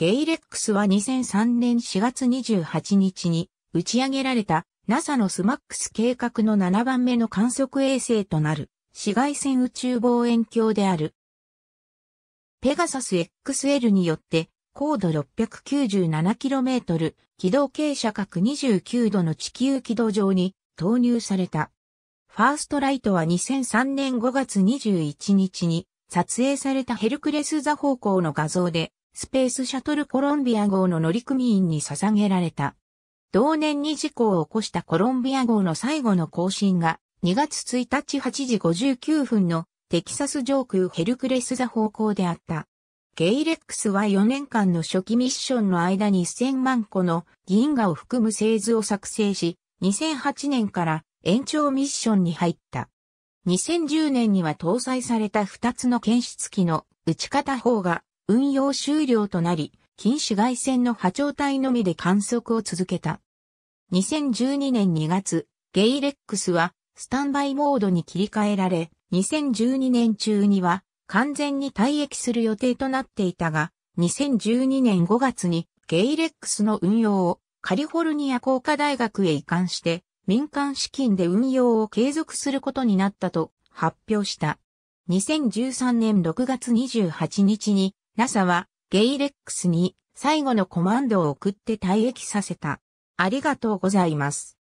ゲイレックスは2003年4月28日に打ち上げられた NASA のスマックス計画の7番目の観測衛星となる紫外線宇宙望遠鏡である。ペガサス XL によって高度 697km 軌道傾斜角29度の地球軌道上に投入された。ファーストライトは2003年5月21日に撮影されたヘルクレス座方向の画像でスペースシャトルコロンビア号の乗組員に捧げられた。同年に事故を起こしたコロンビア号の最後の更新が2月1日8時59分のテキサス上空ヘルクレス座方向であった。ゲイレックスは4年間の初期ミッションの間に1000万個の銀河を含む製図を作成し、2008年から延長ミッションに入った。2010年には搭載された2つの検出機の打ち方法が運用終了となり、近紫外線の波長帯のみで観測を続けた。2012年2月、ゲイレックスはスタンバイモードに切り替えられ、2012年中には完全に退役する予定となっていたが、2012年5月にゲイレックスの運用をカリフォルニア工科大学へ移管して民間資金で運用を継続することになったと発表した。2013年6月28日に NASA はゲイレックスに最後のコマンドを送って退役させた。ありがとうございます。